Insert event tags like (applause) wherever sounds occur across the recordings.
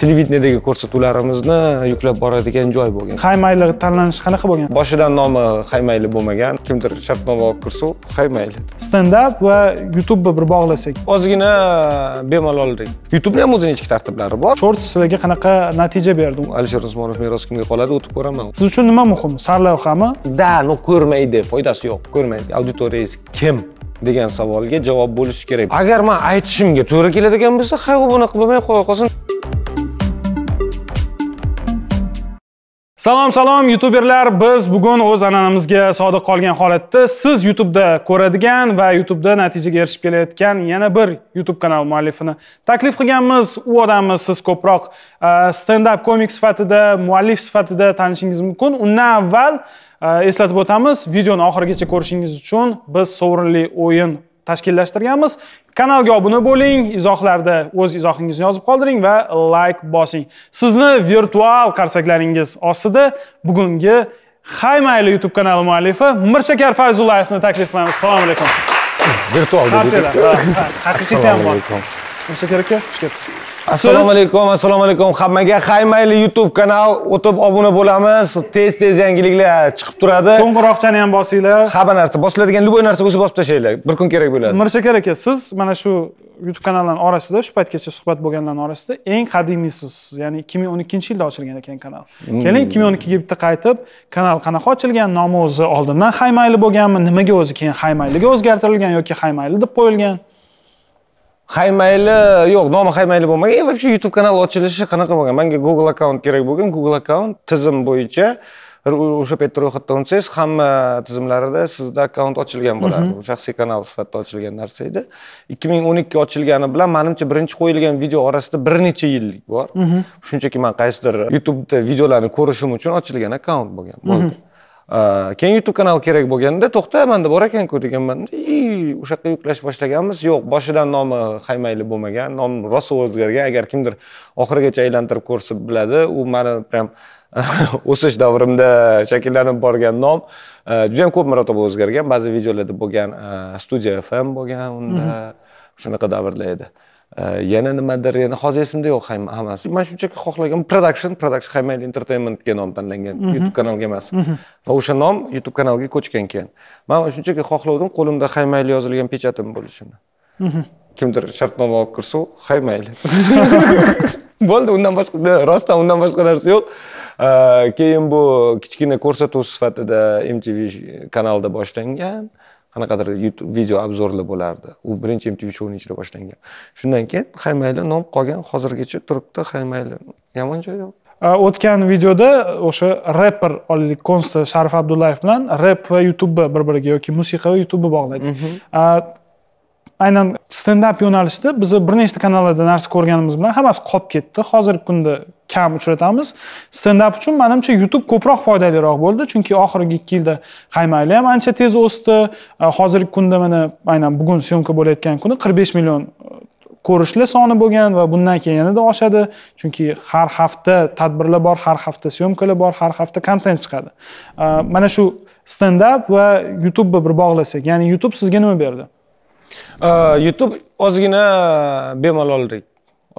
televideniyadagi ko'rsatuvlarimizni yuklab boradigan joy bo'lgan haymayli tanlanishi qanaqa bo'lgan boshidan nomi haymayli bo'lmagan kimdir shartnoma olib kirsu haymayli stand up va youtubeni bir bog'lasak ozgina bemalollik youtubeni ham o'zini ichki tartiblari bor short sizlarga qanaqa natija berdi alisher usmonov meros kimga qoladi o'tib ko'raman siz uchun nima muhim sarlavhami да но ko'rmaydi foydasi yo'q ko'rmaydi auditoriyangiz kim degan savolga javob bo'lishi kerak agar man aytishimga to'g'ri keladigan bo'lsa hay bunaqa bo'lmay qo'ya qolsin Salom, salom youtuberlar. Biz bugun o'z an'anamizga sodiq qolgan holatda siz YouTube'da ko'radigan va YouTube'da natijaga erishib kelayotgan yana bir YouTube kanal muallifini taklif qilganmiz. U odamni siz ko'proq e, stand-up komik sifatida, muallif sifatida tanishingiz mumkin. Undan avval e, eslatib o'tamiz, videoni oxirigacha ko'rishingiz uchun biz sovrinli o'yin tashkillashtirganmiz. Kanalga obuna bo'ling, izohlarda o'z izohingizni yozib qoldiring va like bosing. Sizni virtual qarsaklaringiz ostida bugungi hay mayli YouTube kanali muallifi Mirshakar Fayzullayevni taklif qilamiz. Assalomu alaykum. Virtual haqiqiysi ham bor. Mirshakar aka, xush kelibsiz. assalomu alaykum assalomu alaykum hammaga mayli youtube kanal o'tib obuna bo'lamiz tez tez yangiliklar chiqib turadi qo'ng'iroqchani ham bosinglar hamma narsa bosiladigan любой narsa bo'lsa bosib tashlanglar bir kun kerak bo'ladi mirshakar aka siz mana shu youtube kanallarni orasida shu paytgacha suhbat bo'lganlarni orasida eng qadimiysiz ya'ni ikki ming o'n ikkinchi yilda ochilgan ekan kanal hmm. keling ikki ming o'n ikkiga bitta qaytib kanal qanaqa ochilgan nomi o'zi oldindan mayli bo'lganmi nimaga o'zi keyin mayliga o'zgartirilgan yoki mayli deb qo'yilgan haymayli yo'q nomi haymayli bo'lmagan вообще youtube kanal ochilishi qanaqa bo'lgan manga google akkaunt kerak bo'lgan google akkaunt tizim bo'yicha o'sha paytda ro'yxatdan o'tsangiz hamma tizimlarida sizda akkaunt ochilgan bo'lardi bu shaxsiy kanal sifatida ochilgan narsa edi ikki ming o'n ikki ochilgani bilan manimcha birinchi qo'yilgan video orasida bir necha yillik bor shunchaki man qaysidir youtubeda videolarni ko'rishim uchun ochilgan akkaunt bo'lgan bo'ldi keyin youtube kanal kerak bo'lganda to'xta manda bor ekanku deganmanda и o'sha yoqqa yuklash boshlaganmiz yo'q boshidan nomi haymayli bo'lmagan nom rosa o'zgargan agar kimdir oxirigacha aylantirib ko'rsa biladi u mani прям (laughs) o'sish davrimda shakllanib borgan nom juda yam ko'p marotaba o'zgargan ba'zi videolarda bo'lgan studiya fm bo'lgan unda mhmm. shunaqa davrlar edi Э, yana nimadir yana hozir esimda yo'q hammasi man shunchaki xohlagan production production haymayli entertainment degan nom tanlangan mhm. youtube kanalga emas mhm. va o'sha nom youtube kanalga ko'chgan keyin man shunchaki xohlavdim qo'limda haymayli yozilgan pechatim bo'lishini mhm. kimdir shartnoma olib kirsa haymayli (laughs) bo'ldi undan boshqa rostdan undan boshqa narsa yo'q keyin bu kichkina ko'rsatuv sifatida mtv kanalida boshlangan qanaqadir youtube video obzorlar bo'lardi u birinchi mtv shouni ichida boshlangan shundan keyin haymayli nom qolgan hozirgacha turibdi haymayli yomon joyi yo'q o'tgan videoda o'sha rapper olaylik konsta sharif abdullayev bilan rep va youtube'ni bir biriga yoki musiqa va youtube'ni bog'ladik mhm. aynan stendap yo'nalishida bizni bir nechta kanallarda narsa ko'rganimiz bilan hammasi qolib ketdi hozirgi kunda kam uchratamiz stendap uchun manimcha youtube ko'proq foydaliroq bo'ldi chunki oxirgi ikki yilda haymayli ham ancha tez o'sdi hozirgi kunda mana aynan bugun syomka bo'layotgan kuni qirq besh million ko'rishlar soni bo'lgan va bundan keyin yanada oshadi chunki har hafta tadbirlar bor har hafta syomkalar bor har hafta kontent chiqadi mana shu stendap va youtubeni bir bog'lasak ya'ni youtube sizga nima berdi Э, youtube ozgina bemalollik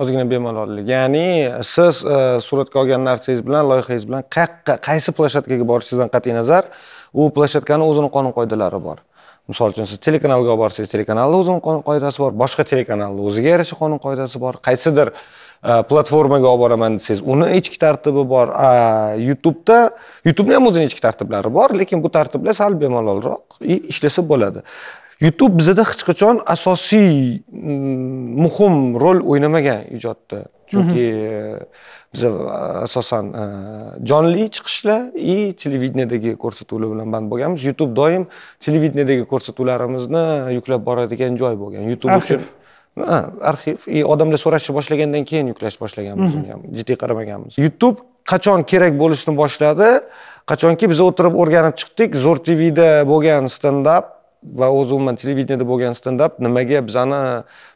ozgina bemalollik ya'ni siz e, suratga olgan narsangiz bilan loyihangiz bilan qayoqqa qaysi plashatkaga borishingizdan qat'iy nazar u plashatkani o'zini qonun qoidalari bor misol uchun siz telekanalga olib borsangiz telekanalni o'zini qonun qoidasi bor boshqa telekanalni o'ziga yarasha qonun qoidasi bor qaysidir e, platformaga olib boraman desangiz uni ichki tartibi bor youtubeda youtubeni ham o'zini ichki tartiblari bor lekin bu tartiblar sal bemalolroq ishlasa bo'ladi youtube bizada hech qachon asosiy mm, muhim rol o'ynamagan ijodda chunki mhm. e, biza e, asosan e, jonli chiqishlar и televideniyadagi ko'rsatuvlar bilan band bo'lganmiz youtube doim televideniyadagi ko'rsatuvlarimizni yuklab boradigan joy bo'lgan youtube uchun arxiv и odamlar so'rashni boshlagandan keyin yuklash boshlaganmiz uni ham jiddiy qaramaganmiz youtube qachon kerak bo'lishni boshladi qachonki biz o'tirib o'rganib chiqdik zo'r tvda bo'lgan standap va o'zi umuman televideniyada bo'lgan standap nimaga bizani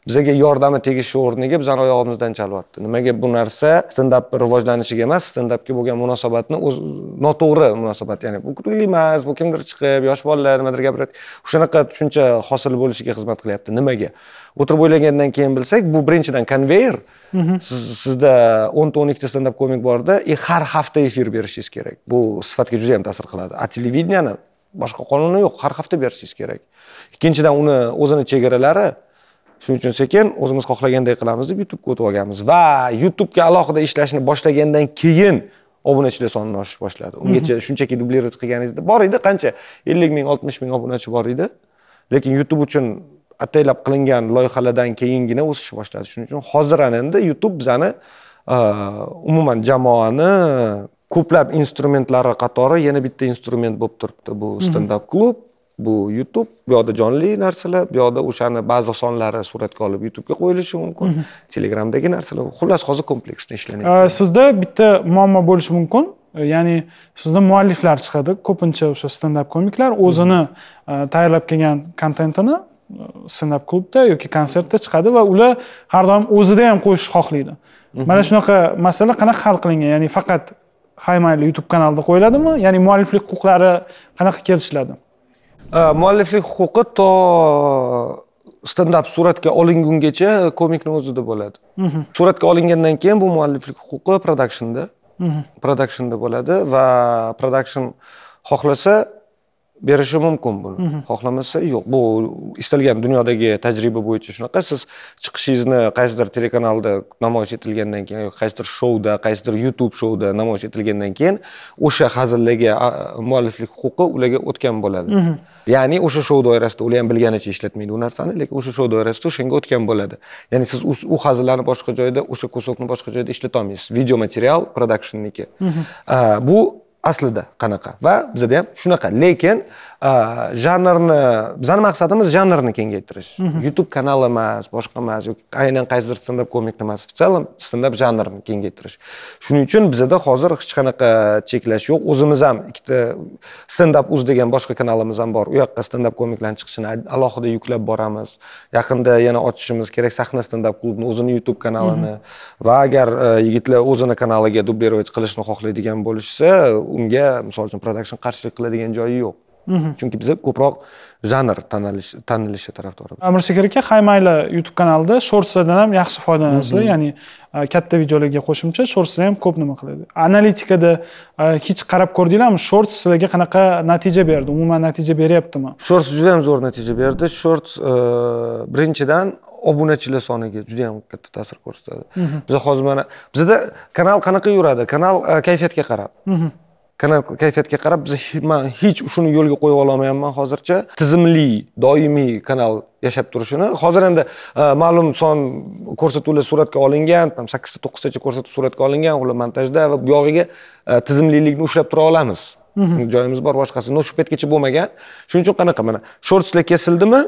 bizaga yordami tegishi o'rniga bizani oyog'imizdan chalyapti nimaga bu narsa standapni rivojlanishiga emas standapga bo'lgan munosabatni o'z noto'g'ri munosabat ya'ni bu kulgili emas bu kimdir chiqib yosh bolalar nimadir gapiradi o'shanaqa tushuncha hosil bo'lishiga xizmat qilyapti nimaga o'tirib o'ylagandan keyin bilsak bu birinchidan konveyer mhm. sizda o'nta o'n ikkita standap komik borda и e, har hafta efir berishingiz kerak bu sifatga juda yam ta'sir qiladi a televideniyani boshqa qonuni yo'q har hafta berishingiz kerak ikkinchidan uni o'zini chegaralari shuning uchun sekin o'zimiz xohlaganday qilamiz deb youtubega o'tib olganmiz va youtubega alohida ishlashni boshlagandan keyin obunachilar sonini oshish boshladi ungacha shunchaki dublirovat qilganingizda bor edi qancha ellik ming oltmish ming obunachi bor edi lekin youtube uchun ataylab qilingan loyihalardan keyingina o'sish boshladi shuning uchun hozir ana endi youtube bizani umuman jamoani ko'plab instrumentlari qatori yana bitta instrument bo'lib turibdi bu mhm. standap klub bu youtube bu yoqda jonli narsalar bu yoqda o'shani ba'zi sonlari suratga olib youtubega qo'yilishi mumkin mhm. telegramdagi narsalar xullas hozir kompleksda ishlanyapti sizda bitta muammo bo'lishi mumkin ya'ni sizda mualliflar chiqadi ko'pincha o'sha standap komiklar o'zini mhm. tayyorlab kelgan kontentini standap klubda yoki konsertda chiqadi va ular har doim o'zida ham qo'yishni xohlaydi mana shunaqa masala qanaqa hal qilingan ya'ni faqat hay mayli youtube kanalida qo'yiladimi ya'ni mualliflik huquqlari qanaqa kelishiladi э, mualliflik huquqi to standap suratga olingungacha komikni o'zida bo'ladi mhm. suratga olingandan keyin bu mualliflik huquqi prodakshnda mhm. prodakshnda bo'ladi va prodakshn xohlasa berishi mumkin buni xohlamasa yo'q bu istalgan dunyodagi tajriba bo'yicha shunaqa siz chiqishingizni qaysidir telekanalda namoyish etilgandan keyin yoki qaysidir shouda qaysidir youtube shouda namoyish etilgandan keyin o'sha hazillarga mualliflik huquqi ularga o'tgan bo'ladi ya'ni o'sha shou doirasida ular ham bilganicha ishlatmaydi u narsani lekin o'sha shou doirasida o'shanga o'tgan bo'ladi ya'ni siz u hazillarni boshqa joyda o'sha kusokni boshqa joyda ishlatolmaysiz video material prodakshnniki bu aslida qanaqa va bizada ham shunaqa lekin janrni bizani maqsadimiz janrni kengaytirish mhm. youtube kanal emas boshqa emas yoki aynan qaysidir standap komik emas в целом standap janrini kengaytirish shuning uchun bizada hozir hech qanaqa cheklash yo'q o'zimiz ham ikkita standap uz degan boshqa kanalimiz ham bor u yoqqa standap komiklarni chiqishini alohida yuklab boramiz yaqinda yana ochishimiz kerak sahna standap klubini o'zini youtube kanalini mhm. va agar e, yigitlar o'zini kanaliga dublirovать qilishni xohlaydigan bo'lishsa unga misol uchun production qarshilik qiladigan joyi yo'q mhm. chunki biza ko'proq janr tanilishi tarafdorimiz mirsheker aka hay mayli youtube kanalida shortslardan ham yaxshi foydalanasizlar mhm. ya'ni e, katta videolarga qo'shimcha shortslar ham ko'p nima qiladi analitikada e, hech qarab ko'rdinglarmi shorts sizlarga qanaqa natija berdi umuman natija beryaptimi shorts juda yam zo'r natija berdi shorts e, birinchidan obunachilar soniga juda yam katta ta'sir ko'rsatadi mhm. biza hozir mana bizada kanal qanaqa yuradi kanal kayfiyatga qarab kanal kayfiyatiga qarab biz hech shuni yo'lga qo'yib ololmayapman hozircha tizimli doimiy kanal yashab turishini hozir endi e, ma'lum son ko'rsatuvlar suratga olingan там sakkizta to'qqiztacha ko'rsatuv suratga olingan ular montajda va buyog'iga e, tizimlilikni ushlab tura olamiz mhm. joyimiz bor boshqasi но shu paytgacha bo'lmagan shuning uchun qanaqa mana shortslar kesildimi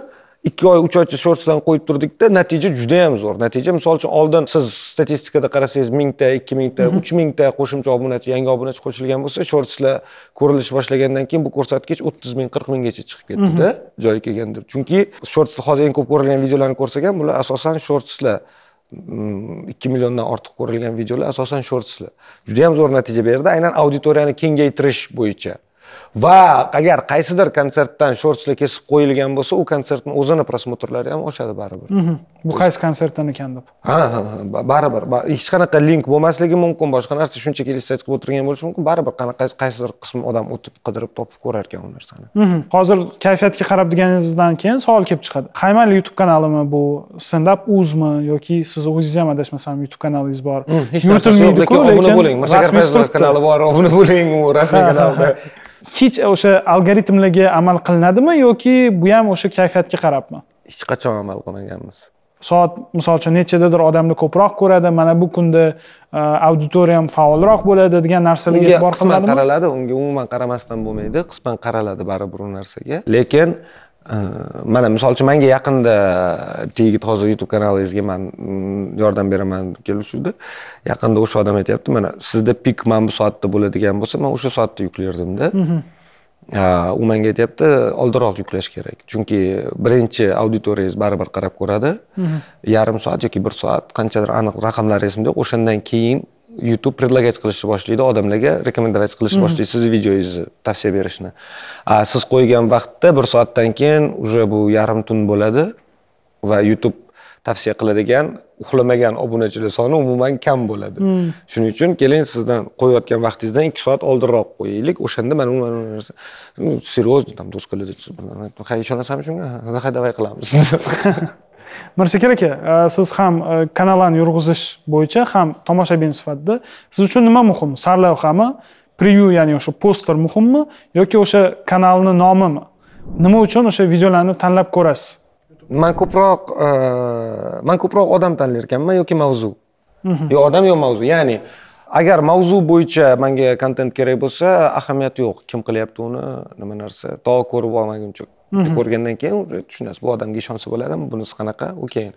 ikki oy uch oycha shortsdan qo'yib turdikda natija juda yam zo'r natija misol uchun oldin siz statistikada qarasangiz mingta ikki mingta mhm. uch mingta qo'shimcha obunachi yangi obunachi qo'shilgan bo'lsa shortslar ko'rilish boshlagandan keyin bu ko'rsatkich o'ttiz ming qirq minggacha chiqib ketdida mhm. joyi kelganda chunki shortsda hozir eng ko'p ko'rilgan videolarni ham bular asosan shortslar mm, ikki milliondan ortiq ko'rilgan videolar asosan shortslar juda yam zo'r natija berdi aynan auditoriyani kengaytirish bo'yicha va agar qaysidir konsertdan shortchlik kesib qo'yilgan bo'lsa u konsertni o'zini prosmotrlari ham oshadi baribir mhm. bu qaysi konsertdan ekan deb ha ha baribir hech qanaqa link bo'lmasligi mumkin boshqa narsa shunchaki research qilib o'tirgan bo'lishi mumkin baribir qaysidir qism odam o'tib qidirib topib ko'rar ekan u narsani mhm. hozir kayfiyatga qarab deganingizdan keyin savol kelib chiqadi hayman youtube kanalimi bu stand uzmi yoki siz o'zingiz ham adashmasam youtube kanalingiz bor mhm, hech narsa yo'q lekin obuna bo'ling mirzagar kanali bor obuna bo'ling u rasmiy (laughs) kanalda hech o'sha algoritmlarga amal qilinadimi yoki bu ham o'sha kayfiyatga qarabmi hech qachon amal qilmaganmiz soat misol uchun nechadadir odamni ko'proq ko'radi mana bu kunda e, auditoriyam faolroq bo'ladi degan narsalarga e'tibor qilinadimi qisman qaraladi unga umuman qaramasdan bo'lmaydi qisman qaraladi baribir u narsaga lekin Э, mana misol uchun manga yaqinda tegit hozir youtube kanalingizga man mm, yordam beraman deb kelishuvdi yaqinda o'sha odam aytyapti mana sizda pik mana bu soatda bo'ladigan bo'lsa man o'sha soatda yuklardimda u menga aytyapti oldinroq yuklash kerak chunki birinchi auditoriyangiz baribir qarab ko'radi yarim soat yoki bir soat qanchadir aniq raqamlar esimda yo'q o'shandan keyin youtube предлагать qilishni boshlaydi odamlarga rekomendovatsiya qilishni boshlaydi sizni videongizni tavsiya berishni siz qo'ygan vaqtda bir soatdan keyin уже bu yarim tun bo'ladi va youtube tavsiya qiladigan uxlamagan obunachilar soni umuman kam bo'ladi shuning uchun keling sizdan qo'yayotgan vaqtingizdan ikki soat oldinroq qo'yaylik o'shanda mana mana narsa серьезно там do'st ishonasizmi shunga давай qilamiz (laughs) (laughs) mirshakar aka e, siz ham e, kanallarni yurg'izish bo'yicha ham tomoshabin sifatida siz uchun nima muhim sarlavhami preview ya'ni o'sha poster muhimmi yoki o'sha kanalni nomimi nima uchun o'sha videolarni tanlab ko'rasiz man ko'proq e, man ko'proq odam tanlar ekanman yoki mavzu mhm. yo odam yo mavzu ya'ni agar mavzu bo'yicha manga kontent kerak bo'lsa ahamiyati yo'q kim qilyapti uni nima narsa to ko'rib olmaguncha Uhuh. ko'rgandan keyin tushunasiz bu odamga ishonsa bo'ladimi bunisi qanaqa u keyin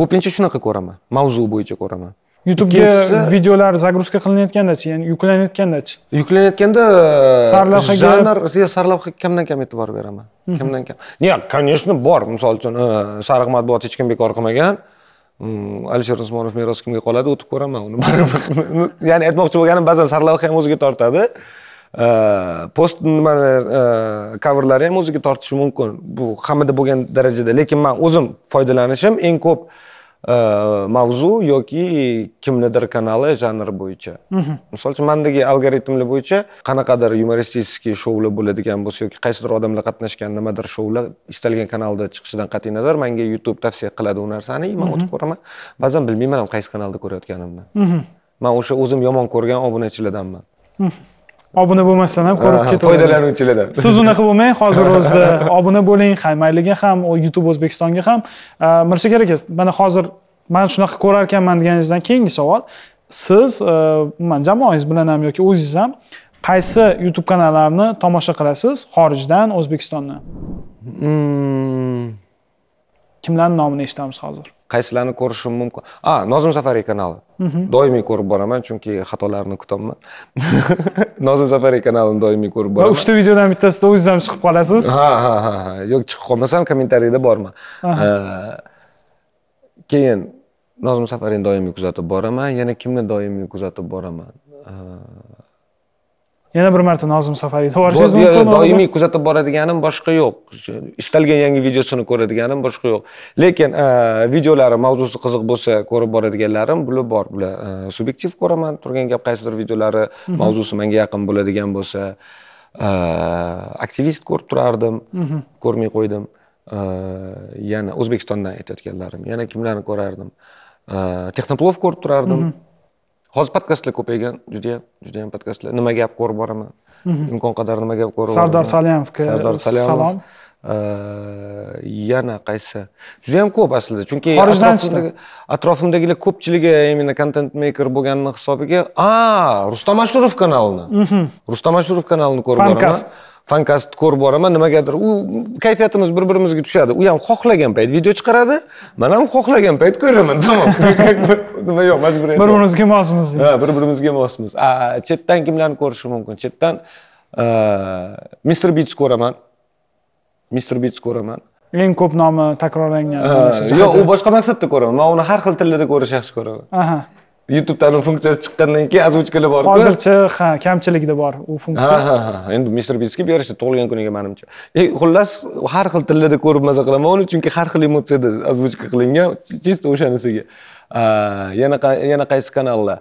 ko'pincha shunaqa ko'raman mavzu bo'yicha ko'raman youtubega videolar загрузка qilinayotgandachi ya'ni yuklanayotgandachi yuklanayotganda sarlavhaga janr sarlavhaga kamdan kam e'tibor beraman uhuh. kamdan kam не конечно bor misol uchun e, sariq matbuot hech kim bekor qilmagan mm, alisher usmonov meros kimga qoladi o'tib ko'raman uni baribir (laughs) ya'ni aytmoqchi bo'lganim ba'zan sarlavha ham o'ziga tortadi post nimalar coverlari ham o'ziga tortishi mumkin bu hammada bo'lgan darajada lekin man o'zim foydalanishim eng ko'p mavzu yoki kimnidir kanali janr bo'yicha misol uchun mandagi algoritmlar bo'yicha qanaqadir yumoristik shoular bo'ladigan bo'lsa yoki qaysidir odamlar qatnashgan nimadir shoular istalgan kanalda chiqishidan qat'iy nazar manga youtube tavsiya qiladi u narsani man o'tib ko'raman ba'zan bilmayman ham qaysi kanalda ko'rayotganimni man o'sha o'zim yomon ko'rgan obunachilardanman obuna bo'lmasdan ham ko'rib ketaveradi foydalanuvchilardan (laughs) siz unaqa bo'lmang hozir o'zida (laughs) obuna bo'ling mayliga ham youtube o'zbekistonga ham mirshakar aka mana hozir man shunaqa ko'rar ekanman deganingizdan keyingi savol siz e, umuman jamoangiz bilan ham yoki o'zingiz ham qaysi youtube kanallarni tomosha qilasiz xorijdan o'zbekistondan hmm. kimlarni nomini eshitamiz hozir qaysilarni ko'rishim mumkin a nozim safariy kanali mhm. doimiy ko'rib boraman chunki xatolarni kutaman (laughs) nozim safariy kanalini doimiy ko'rib boraman uchta videodan bittasida o'zingiz ham chiqib qolasiz ha ha ha yo'q chiqib qolmasam kommentariyda borman keyin nozim safariyni doimiy kuzatib boraman yana kimni doimiy kuzatib boraman yana bir marta nozim safariy yuborishingiz mumkin doimiy kuzatib boradiganim boshqa yo'q istalgan yangi videosini ko'radiganim boshqa yo'q lekin e, videolari mavzusi qiziq bo'lsa ko'rib boradiganlarim bular bor bular e, subyektiv ko'raman turgan gap qaysidir videolari mhm. mavzusi menga yaqin bo'ladigan bo'lsa e, aktivist ko'rib turardim mhm. ko'rmay qo'ydim yana o'zbekistondan aytayotganlarim yana kimlarni ko'rardim texnoplov ko'rib turardim mhm. hozir podkastlar ko'paygan judayam judayam podkastlar nima gap ko'rib boraman mhm. imkon qadar nima gap ko'rib sardor salyamovga sardor salyamov salom yana qaysi juda yam ko'p aslida chunki atrofimdagilar ko'pchiligi именно kontent meyker bo'lganini hisobiga a rustam ashurov kanalini mhm. rustam ashurov kanalini ko'rib boraman fankastni ko'rib boraman nimagadir u kayfiyatimiz bir birimizga tushadi u ham xohlagan payt video chiqaradi man ham xohlagan payt ko'raman (laughs) tamom nima yo'q majburiyat bir birimizga mosmiz ha bir birimizga mosmiz chetdan kimlarni ko'rishim mumkin chetdan mister bits ko'raman mister bits ko'raman eng ko'p nomi takrorlangan yo'q u boshqa maqsadda ko'raman man uni har xil tillarda ko'rishni yaxshi ko'raman aha youtubedan funksiyasi chiqqandan keyin озвучкаlar bor hozircha ha kamchiligida bor u funksiya ha ha ha endi mister bistga berishdi tug'ilgan kuniga manimcha e, xullas har xil tillarda ko'rib maza qilaman uni chunki har xil emotsiyada озвучка qilingan чисто o'shanisiga yana yana qaysi kanallar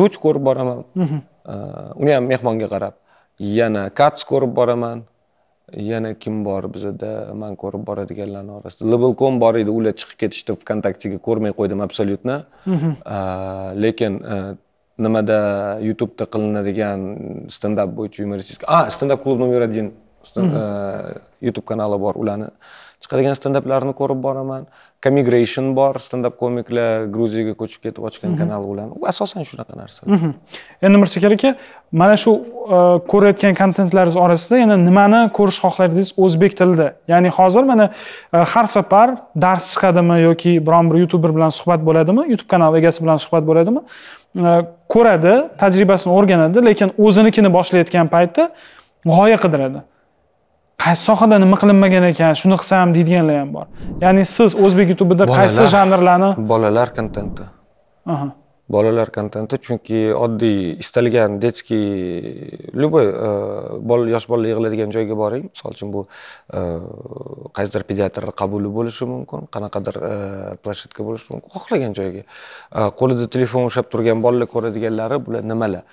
duch ko'rib boraman mhm. uni ham mehmonga qarab yana kats ko'rib boraman yana kim bor bizada man ko'rib boradiganlarni orasida libelcom bor edi ular chiqib ketishdi vkontaktega ko'rmay qo'ydim абсолютно mhm. lekin e, nimada youtubeda qilinadigan standup bo'yicha yumoristika a standup klub номер один Э, youtube kanali bor ularni chiqadigan standaplarni ko'rib boraman comigration bor standap komiklar gruziyaga ko'chib ketib ochgan kanal ularni asosan shunaqa narsa endi mirsakar aka mana shu ko'rayotgan kontentlaringiz orasida yana nimani ko'rish xohlardingiz o'zbek tilida ya'ni hozir mana har safar dars chiqadimi yoki biron bir youtuber bilan suhbat bo'ladimi youtube kanali egasi bilan suhbat bo'ladimi э, ko'radi tajribasini o'rganadi lekin o'zinikini boshlayotgan paytda g'oya qidiradi qaysi sohada nima qilinmagan ekan shuni qilsam deydiganlar ham bor ya'ni siz o'zbek youtubida qaysi janrlarni bolalar kontenti bolalar kontenti chunki oddiy istalgan детский любой э, bola yosh bolalar yig'iladigan joyga boring misol uchun bu э, qaysidir pediatr qabuli bo'lishi mumkin qanaqadir э, planshetka bo'lishi mumkin xohlagan joyga qo'lida telefon ushlab turgan bolalar ko'radiganlari bular nimalar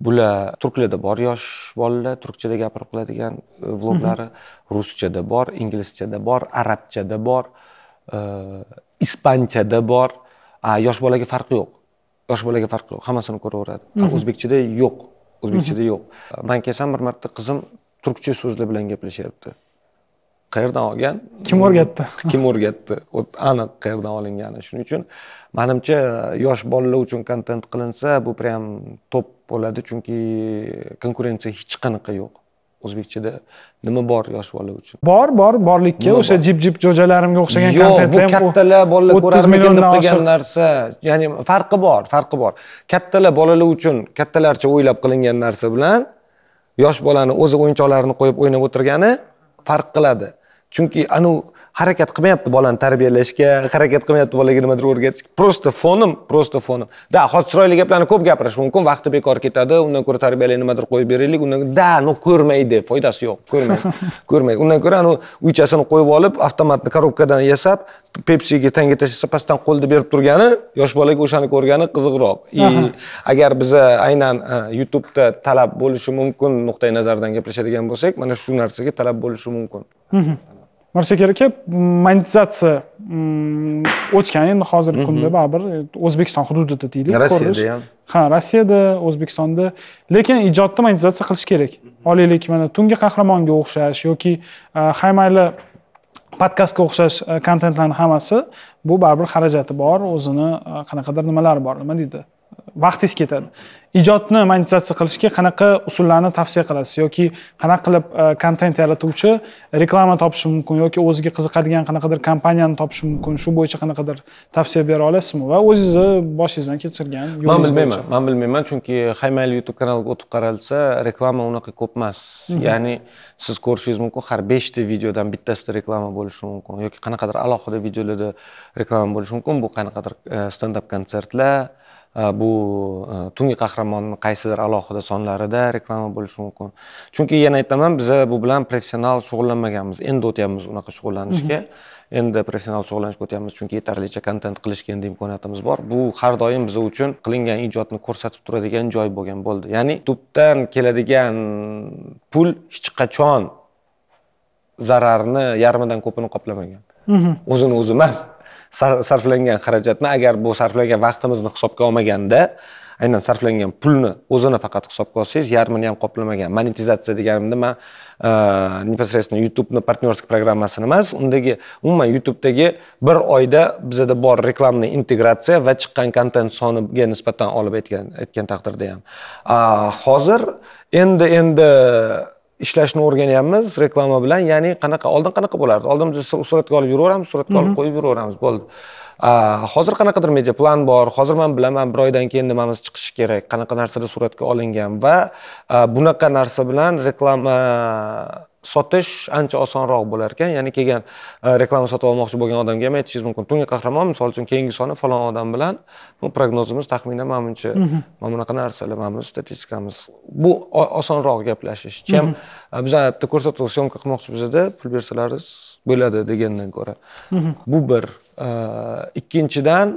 bular turklarda bor yosh bolalar turkchada gapirib qiladigan e, vloglari ruschada bor inglizchada bor arabchada bor e, ispanchada bor yosh bolaga farqi yo'q yosh bolaga farqi yo'q hammasini ko'raveradi o'zbekchada yo'q o'zbekchada yo'q man kelsam bir marta qizim turkcha so'zlar bilan gaplashyapti qayerdan olgan kim o'rgatdi (laughs) kim o'rgatdi aniq qayerdan olingani shuning uchun manimcha yosh bolalar uchun kontent qilinsa bu прям top bo'ladi chunki konkurensiya hech qanaqa yo'q o'zbekchada nima bor yosh bola uchun bor bor borlikka o'sha jip jip jo'jalarimga o'xshagan yo'q bu kattalar bolalar ko'radigan deb qilgan narsa ya'ni farqi bor farqi bor kattalar bolalar uchun kattalarcha o'ylab qilingan narsa bilan yosh bolani o'zi o'yinchoqlarini qo'yib o'ynab o'tirgani farq qiladi chunki anavi harakat qilmayapti bolani tarbiyalashga harakat qilmayapti bolaga nimadir o'rgatishga просто fonim просто fonim да hozir chiroyli gaplarni ko'p gapirish mumkin vaqti bekor ketadi undan ko'ra tarbiyali nimadir qo'yib beraylik undan da ну ko'rmaydi foydasi yo'q ko'rmaydi (laughs) ko'rmaydi undan ko'ra anavi uychasini qo'yib olib avtomatni korobkadan yasab pepsiga tanga tashlasa pastdan qo'lni berib turgani yosh bolaga o'shani ko'rgani qiziqroq и agar biza aynan e, youtubeda talab bo'lishi mumkin nuqtai nazardan gaplashadigan bo'lsak mana shu narsaga talab bo'lishi mumkin mirshakar aka monetizatsiya o'tgan endi hozirgi kunda baribir o'zbekiston hududida deylik rossiyada ham ha rossiyada o'zbekistonda lekin ijodni monetizatsiya qilish kerak olaylik mana tungi qahramonga o'xshash yoki mayli podkastga o'xshash kontentlarni hammasi bu baribir xarajati bor o'zini qanaqadir nimalari bor nima deydi vaqtingiz ketadi ijodni monetizatsiya qilishga qanaqa usullarni tavsiya qilasiz yoki qanaqa qilib kontent e, yaratuvchi reklama topishi mumkin yoki o'ziga qiziqadigan qanaqadir kompaniyani topishi mumkin shu bo'yicha qanaqadir tavsiya bera olasizmi va o'zingizni boshingizdan kechirgan man bilmayman man bilmayman chunki haymayli youtube kanaliga o'tib qaralsa reklama unaqa ko'p emas mhm. ya'ni siz ko'rishingiz mumkin har beshta videodan bittasida reklama bo'lishi mumkin yoki qanaqadir alohida videolarda reklama bo'lishi mumkin bu qanaqadir e, standap konsertlar bu tungi qahramonni qaysidir alohida sonlarida reklama bo'lishi mumkin chunki yana aytaman biza bu bilan professional shug'ullanmaganmiz endi o'tyapmiz unaqa shug'ullanishga endi professional shug'ullanishga o'tyapmiz chunki yetarlicha kontent qilishga endi imkoniyatimiz bor bu har doim biz uchun qilingan ijodni ko'rsatib turadigan joy bo'lgan bo'ldi ya'ni tubdan keladigan pul hech qachon zararni yarmidan ko'pini qoplamagan o'zini o'zi emas sarflangan xarajatni agar bu sarflangan vaqtimizni hisobga olmaganda aynan sarflangan pulni o'zini faqat hisobga olsangiz yarmini ham qoplamagan monetizatsiya deganimda man непосредственно e, youtubeni partnerskiy programmasini emas undagi umuman youtubedagi bir oyda bizada bor reklamniy integratsiya va chiqqan kontent soniga nisbatan olib aytgan aytgan taqdirda ham hozir endi endi ishlashni o'rganyapmiz reklama bilan ya'ni qanaqa oldin qanaqa bo'lardi oldin biz suratga olib yuraveramiz suratga olib mhm. qo'yib yuraveramiz bo'ldi hozir qanaqadir media plan bor hozir man bilaman bir oydan keyin nimamiz chiqishi kerak qanaqa narsada suratga olingan va bunaqa narsa bilan reklama sotish ancha osonroq bo'lar ekan ya'ni kelgan e, reklama sotib olmoqchi bo'lgan odamga ham aytishingiz mumkin tungi qahramon misol uchun keyingi soni falon odam bilan bu prognozimiz taxminan mana buncha mhm. mana bunaqa narsalar mana bu statistikamiz bu osonroq gaplashish chem mhm. biza bitta ko'rsatuv syomka qilmoqchi pul bersalaringiz bo'ladi degandan ko'ra mhm. bu bir e, ikkinchidan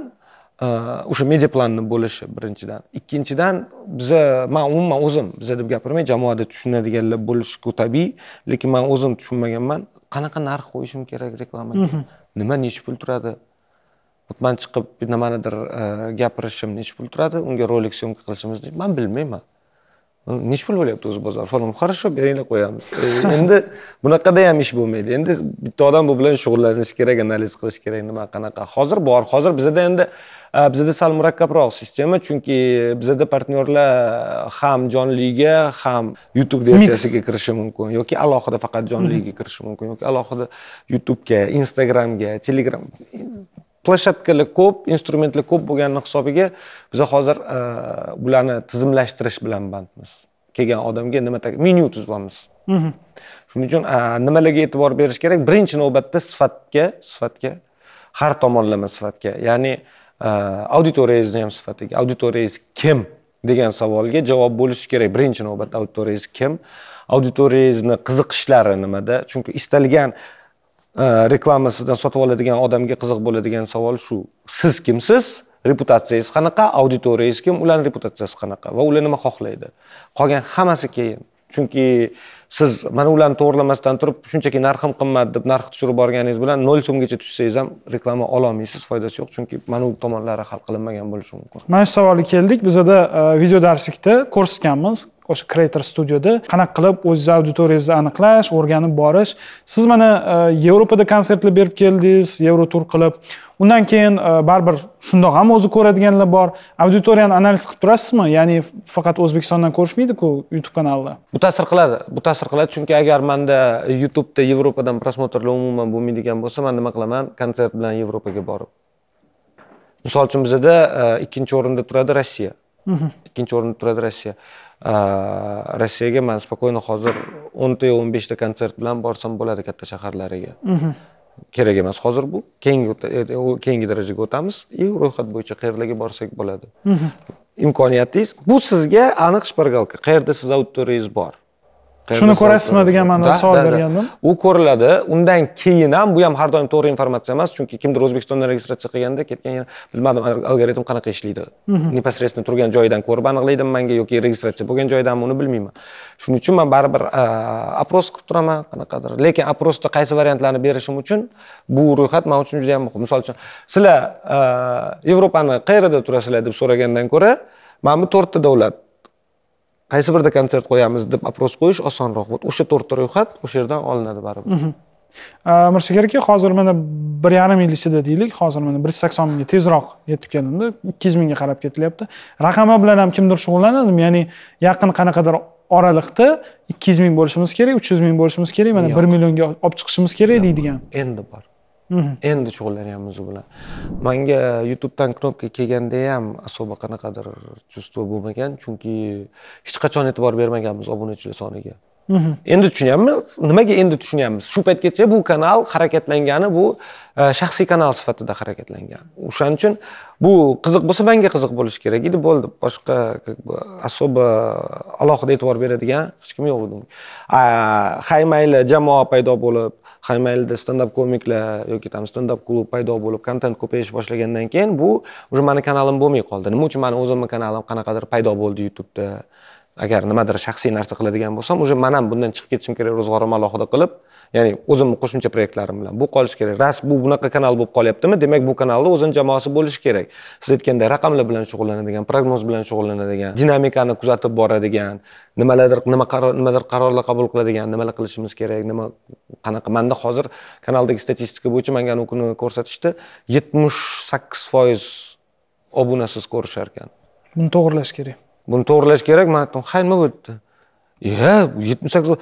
o'sha media planni bo'lishi birinchidan ikkinchidan biza man umuman o'zim biza deb gapirmay jamoada tushunadiganlar ku tabiiy lekin man o'zim tushunmaganman qanaqa narx qo'yishim kerak reklamaga mhm. nima nechi pul turadi man chiqib nimanidir э, gapirishim nechi pul turadi unga rolik syomka qilishimizni man bilmayman nechi pul bo'lyapti o'zi bozor falon хорошо beringlar qo'yamiz endi bunaqada ham ish bo'lmaydi endi bitta odam bu bilan shug'ullanishi kerak analiz qilish kerak nima qanaqa hozir bor hozir bizada endi bizada sal murakkabroq sistema chunki bizada partnyorlar ham jonliga ham youtube versiyasiga kirishi mumkin yoki alohida faqat jonliga kirishi mumkin yoki alohida youtubega instagramga telegram plashatkalar ko'p instrumentlar ko'p bo'lganini hisobiga biza hozir e, bularni tizimlashtirish bilan bandmiz kelgan odamga nima menyu tuzyapmiz mhm. shuning uchun e, nimalarga e'tibor berish kerak birinchi navbatda sifatga sifatga har tomonlama sifatga ya'ni e, auditoriyangizni ham sifatiga auditoriyangiz kim degan savolga javob bo'lishi kerak birinchi navbatda auditoriyangiz kim auditoriyangizni qiziqishlari nimada chunki istalgan reklamasidan sotib oladigan odamga qiziq bo'ladigan savol shu siz kimsiz reputatsiyangiz qanaqa auditoriyangiz kim ularni reputatsiyasi qanaqa va ular nima xohlaydi qolgan hammasi keyin chunki siz mana ularni to'g'irlamasdan turib shunchaki narxim qimmat deb narx tushirib borganingiz bilan nol so'mgacha tushsangiz ham reklama ololmaysiz foydasi yo'q chunki mana bu tomonlari hal qilinmagan bo'lishi mumkin mana shu savolga keldik bizada e, video darslikda ko'rsatganmiz o'sha creator studioda qanaqa qilib o'zingizni auditoriyangizni aniqlash o'rganib borish siz mana e, yevropada konsertlar berib keldingiz yevro tur qilib undan keyin e, baribir shundoq ham o'zi ko'radiganlar bor auditoriyani analiz qilib turasizmi ya'ni faqat o'zbekistondan ko'rishmaydiku youtube kanalni bu ta'sir qiladi bu ta'sir qiladi chunki agar manda youtubeda yevropadan prosmotrlar umuman bo'lmaydigan bo'lsa man nima qilaman konsert bilan yevropaga borib misol uchun bizada e, ikkinchi o'rinda turadi rossiya mhmm. ikkinchi o'rinda turadi rossiya rossiyaga man спокойно hozir o'ntayu o'n beshta konsert bilan borsam bo'ladi katta shaharlariga kerak emas hozir bu keyingi e, keyingi darajaga o'tamiz и ro'yxat bo'yicha qayerlarga borsak bo'ladi imkoniyatingiz bu sizga aniq shpargalka qayerda siz auditoriyangiz bor shuni ko'rasizmi degan ma'noda savol bergandim u ko'riladi undan keyin ham bu ham har doim to'g'ri informatsiya emas chunki kimdir o'zbekistondan registratsiya qilganda ketgan bilmadim algoritm qanaqa ishlaydi непосредственно mhm. turgan joyidan ko'rib aniqlaydimi manga yoki registratsiya bo'lgan joydanmi uni bilmayman shuning uchun man baribir опрос qilib turaman qanaqadir lekin aprosda qaysi variantlarni berishim uchun bu ro'yxat man uchun juda ham muhim misol uchun sizlar yevropani qayerida turasizlar deb so'ragandan ko'ra mana bu to'rtta davlat qaysi birida konsert qo'yamiz deb опрос qo'yish osonroq bo'ldi o'sha to'rtta ro'yxat o'sha yerdan olinadi baribir mhm. mirshakar aka hozir mana bir yarim yil ichida deylik hozir mana bir yuz sakson mingga tezroq yetib kelindi ikki yuz mingga qarab ketilyapti raqami bilan ham kimdir shug'ullanadimi ya'ni yaqin qanaqadir oraliqda ikki yuz ming bo'lishimiz kerak uch yuz ming bo'lishimiz kerak mana bir millionga olib chiqishimiz kerak deydigan endi bor Mm-hmm. endi shug'ullanyapmiz u bilan manga youtubedan knopka kelganda ham особо qanaqadir чувство bo'lmagan chunki hech qachon e'tibor bermaganmiz obunachilar soniga mm-hmm. endi tushunyapmiz nimaga endi tushunyapmiz shu paytgacha bu kanal harakatlangani bu e, shaxsiy kanal sifatida harakatlangan o'shaning uchun bu qiziq bo'lsa manga qiziq bo'lishi kerak edi bo'ldi boshqa как бы особо alohida e'tibor beradigan hech kim yo'q edi hay mayli jamoa paydo bo'lib maylida stand up komiklar yoki там stand up klub paydo bo'lib kontent ko'payish boshlagandan keyin bu уже mani kanalim bo'lmay qoldi nima uchun mani o'zimni kanalim qanaqadir paydo bo'ldi youtubeda agar nimadir shaxsiy narsa qiladigan bo'lsam уже man ham bundan chiqib ketishim kerak ro'zg'orimni alohida qilib ya'ni o'zimni qo'shimcha proyektlarim bilan bu qolishi kerak rast bu bunaqa kanal bo'lib qolyaptimi demak bu kanalni o'zini jamoasi bo'lishi kerak siz aytganday raqamlar bilan shug'ullanadigan prognoz bilan shug'ullanadigan dinamikani kuzatib boradigan nimalardir nima qaror nimadir qarorlar qabul qiladigan nimalar qilishimiz kerak nima qanaqa manda hozir kanaldagi statistika bo'yicha manga anavi kuni ko'rsatishdi yetmish sakkiz foiz obunasiz ko'rishar ekan buni to'g'irlash kerak buni to'g'irlash kerak man aytdim ha nima bo'ldi yo yetmish sakkiz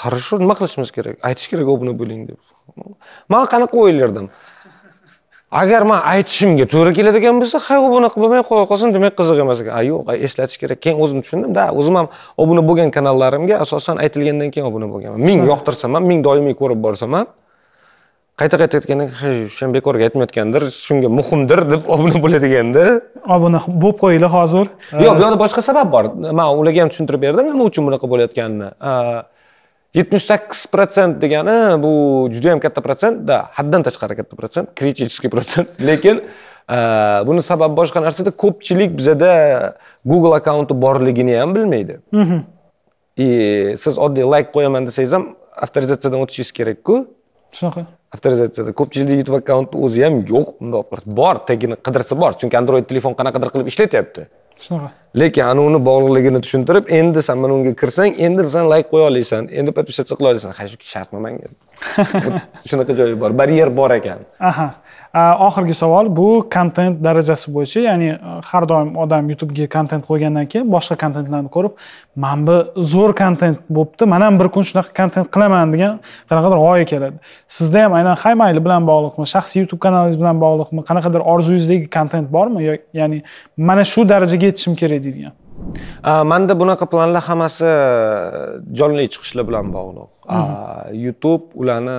хорошо nima qilishimiz kerak aytish kerak obuna bo'ling deb man qanaqa o'ylardim agar man aytishimga to'g'ri keladigan bo'lsa ha obuna qilib bo'lmay qo'ya qolsin demak qiziq emas ekan a yo'q eslatish kerak keyin o'zim tushundim да o'zim ham obuna bo'lgan kanallarimga asosan aytilgandan keyin obuna bo'lganman ming yoqtirsam ham ming doimiy ko'rib borsam ham qayta qayta aytganda ham bekorga aytmayotgandir shunga muhimdir deb obuna bo'ladiganda obuna bo'lib qo'yinglar hozir yo'q bu boshqa sabab bor man ularga ham tushuntirib berdim nima uchun bunaqa bo'layotganini yetmish sakkiz protsent degani bu juda yam katta protsent haddan tashqari katta protsent критический protsent (laughs) lekin buni sababi boshqa narsada ko'pchilik bizada google akkaunti borligini ham bilmaydi и mhm. siz oddiy layk qo'yaman desangiz ham avtorizatsiyadan o'tishingiz kerakku shunaqa avtorizatsiyada ko'pchilik youtube akkaunti o'zi ham yo'q bundoq qilib bor tagini qidirsa bor chunki android telefon qanaqadir qilib ishlatyapti shunaqa lekin ana uni bog'liqligini tushuntirib endi san mana unga kirsang endi san layk qo'ya olasan endi подписаться qila olasan ha shuki shartmi manga shunaqa joyi bor baryer bor ekan aha oxirgi savol bu kontent darajasi bo'yicha ya'ni e, har doim odam youtubega kontent qo'ygandan keyin boshqa kontentlarni ko'rib mana bu zo'r kontent bo'libdi man ham bir kun shunaqa kontent qilaman degan qanaqadir g'oya keladi sizda ham aynan hay mayli bilan bog'liqmi shaxsiy youtube kanalingiz bilan bog'liqmi qanaqadir orzuingizdagi kontent bormi ya'ni mana shu darajaga yetishim kerak deydigan manda bunaqa planlar hammasi jonli chiqishlar bilan bog'liq mhm. youtube ularni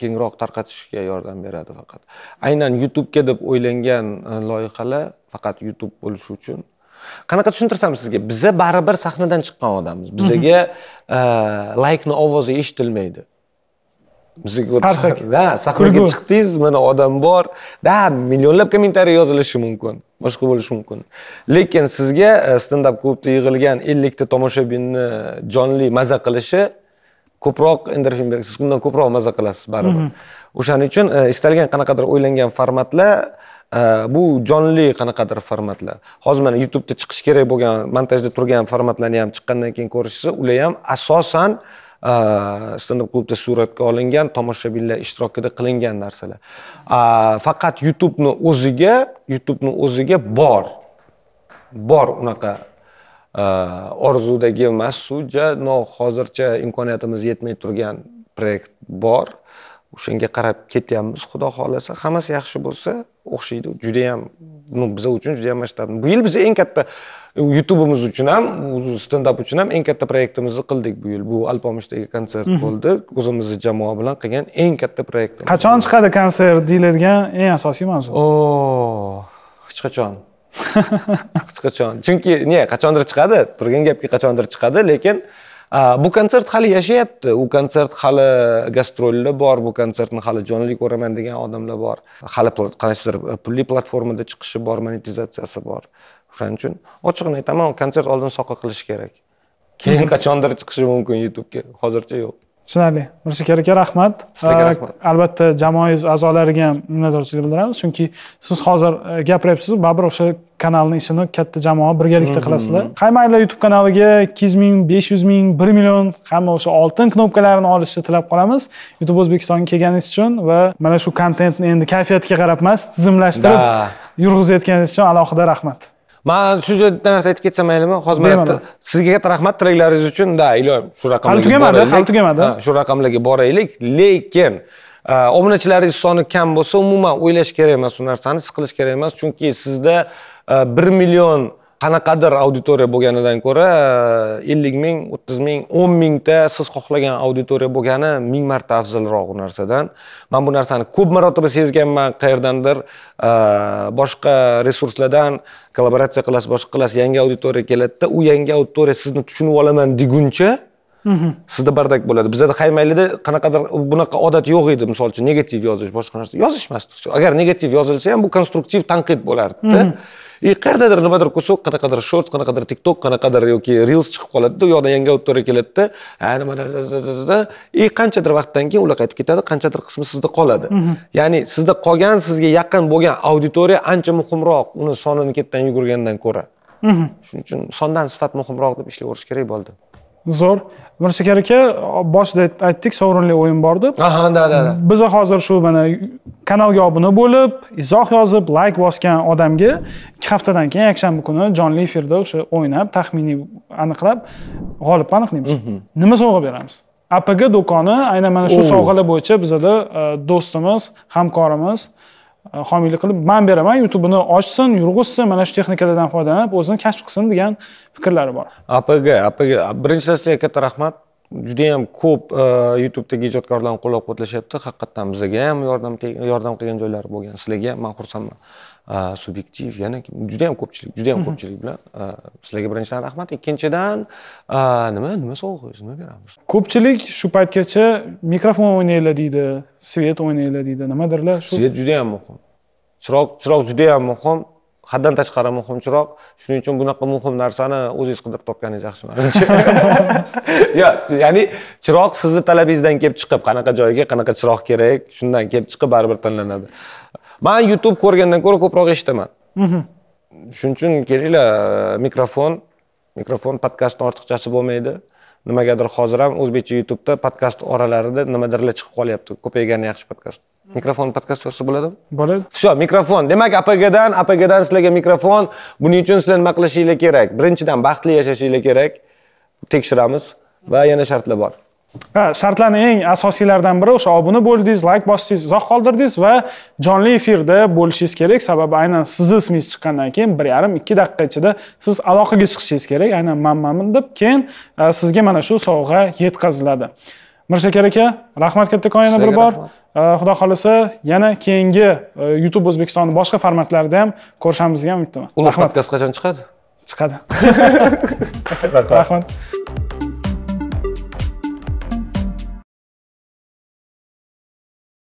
kengroq tarqatishga yordam beradi faqat aynan youtubega deb o'ylangan loyihalar faqat youtube bo'lishi uchun qanaqa tushuntirsam sizga biza baribir sahnadan chiqqan odammiz mhm. bizaga laykni ovozi eshitilmaydi bizaga sahnaga chiqdingiz mana odam bor да millionlab kommentariy yozilishi mumkin boshqa bo'lishi mumkin lekin sizga e, standap klubda yig'ilgan ellikta tomoshabinni jonli maza qilishi ko'proq endorfin beradi siz undan ko'proq maza qilasiz baribir mm-hmm. o'shaning uchun e, istalgan qanaqadir o'ylangan formatlar e, bu jonli qanaqadir formatlar hozir mana youtubeda chiqishi kerak bo'lgan montajda turgan formatlarni ham chiqqandan keyin ko'rishsa ular ham asosan standart klubda suratga olingan tomoshabinlar ishtirokida qilingan narsalar э, faqat youtubeni o'ziga youtubeni o'ziga bor bor unaqa э, orzudagi emas sudja no hozircha imkoniyatimiz yetmay turgan proyekt bor o'shanga qarab ketyapmiz xudo xohlasa hammasi yaxshi bo'lsa o'xshaydi judayam ну biz uchun judayam masshtabni bu yil biz eng katta youtubeimiz uchun ham up uchun ham eng katta proyektimizni qildik bu yil bu alpomishdagi konsert mhm. bo'ldi o'zimizni jamoa bilan qilgan eng katta proyekt qachon chiqadi konsert deyiladigan eng asosiy mavzu hech qachon (laughs) hech qachon chunki ne qachondir chiqadi turgan gapki qachondir chiqadi lekin bu konsert hali yashayapti u konsert hali gastrollar bor bu konsertni hali jonli ko'raman degan odamlar bor hali qaysidir pulli platformada chiqishi bor monetizatsiyasi bor o'shaning uchun ochig'ini aytaman konsert oldin soqqa qilish kerak keyin qachondir chiqishi mumkin youtubega hozircha yo'q tushunarli mirshakar aka rahmat albatta jamoangiz a'zolariga ham minnatdorchilik bildiramiz chunki siz hozir e, gapiryapsiz baribir o'sha kanalni ishini katta jamoa birgalikda qilasizlar mm-hmm. qaymaylar youtube kanaliga ikki yuz ming besh yuz ming bir million hamma o'sha oltin knopkalarni olishni tilab qolamiz youtube o'zbekistonga kelganingiz uchun va mana shu kontentni endi kayfiyatga qarab emas tizimlashtirib yurg'izayotganingiz uchun alohida rahmat man shu joyda narsa aytib ketsam maylimi hozir sizga katta rahmat tilaklaringiz uchun да iloyim shu raqamlarga hali tugamadi hali tugamadi shu raqamlarga boraylik lekin e, obunachilaringiz soni kam bo'lsa umuman o'ylash kerak emas u narsani his qilish kerak emas chunki sizda e, bir million qanaqadir auditoriya bo'lganidan ko'ra e, ellik ming o'ttiz ming o'n mingta siz xohlagan auditoriya bo'lgani ming marta afzalroq u narsadan man bu narsani ko'p marotaba sezganman qayerdandir e, boshqa resurslardan kollaboratsiya qilasiz boshqa qilasiz yangi auditoriya keladida u yangi auditoriya sizni tushunib olaman deguncha mhm. sizda bardak bo'ladi bizada haymaylida qanaqadir bunaqa odat yo'q edi misol uchun negativ yozish boshqa narsa yozishmasdi agar negativ yozilsa ham bu konstruktiv tanqid bo'lardida mhm. и qayerdadir nimadir ko'rsak qanaqadir short qanaqadir tik tok qanaqadir yoki reels chiqib qoladida u yoqdan yangi auditoriya keladida a nimalar и qanchadir vaqtdan keyin ular qaytib ketadi qanchadir qismi sizda qoladi ya'ni sizda qolgan sizga yaqin bo'lgan auditoriya ancha muhimroq uni sonini ketdan yugurgandan ko'ra shuning uchun sondan sifat muhimroq deb ishlayverish kerak bo'ldi zo'r mirshakar aka boshida aytdik sovrinli o'yin bor deb aha da da biza hozir shu mana kanalga obuna bo'lib izoh yozib layk bosgan odamga ikki haftadan keyin yakshanba kuni jonli efirda o'sha o'ynab taxminiy aniqlab g'olibni aniqlaymiz mhm. nima sovg'a beramiz apg do'koni aynan mana shu sovg'alar bo'yicha bizada e, do'stimiz hamkorimiz E, homiylik qilib man beraman youtubeni ochsin yurg'izsin mana shu texnikalardan foydalanib o'zini kashf qilsin degan fikrlari bor apg apg birinchi narsaga katta rahmat judayam ko'p e, youtubedagi ijodkorlarni qo'llab quvvatlashyapti haqiqatdan bizga ham yordam yordam qilgan joylari bo'lgan sizlarga ham man xursandman subyektiv ya'ni juda yam ko'pchilik juda yam ko'pchilik bilan sizlarga birinchidan rahmat ikkinchidan nima nima sovg'ingiz nima beramiz ko'pchilik shu paytgacha mikrofon o'ynanglar deydi svet o'ynanglar deydi nimadirlar shu svet juda yam muhim chiroq chiroq juda yam muhim haddan tashqari muhim chiroq shuning uchun bunaqa muhim narsani o'zingiz qidirib topganingiz yaxshi manimcha (laughs) yo'q ya'ni chiroq sizni talabingizdan kelib chiqib qanaqa joyga qanaqa chiroq kerak shundan kelib chiqib baribir tanlanadi man youtube ko'rgandan ko'ra ko'proq eshitaman mhm. shuning uchun kelinglar e, mikrofon mikrofon podkastni ortiqchasi bo'lmaydi nimagadir hozir ham o'zbekcha youtubeda podkast oralarida nimadirlar chiqib qolyapti ko'paygani yaxshi podkast mikrofon podkast yozsa bo'ladimi bo'ladi все mikrofon demak apgdan apgdan sizlarga mikrofon buning uchun sizlar nima qilishinglar kerak birinchidan baxtli yashashinglar kerak tekshiramiz va yana shartlar bor ha shartlarni eng asosiylaridan biri o'sha obuna bo'ldingiz layk bosdingiz izoh qoldirdingiz va jonli efirda bo'lishingiz kerak sababi aynan sizni ismingiz chiqqandan keyin bir yarim ikki daqiqa ichida siz aloqaga chiqishingiz kerak aynan manmanmi deb keyin e, sizga mana shu sovg'a yetkaziladi mirshakar aka rahmat kattakon yana bir bor e, xudo xohlasa yana keyingi e, youtube o'zbekistonni boshqa formatlarida ham ko'rishamizga umiddaman ulug' podkast qachon chiqadi chiqadi (laughs) (laughs) rahmat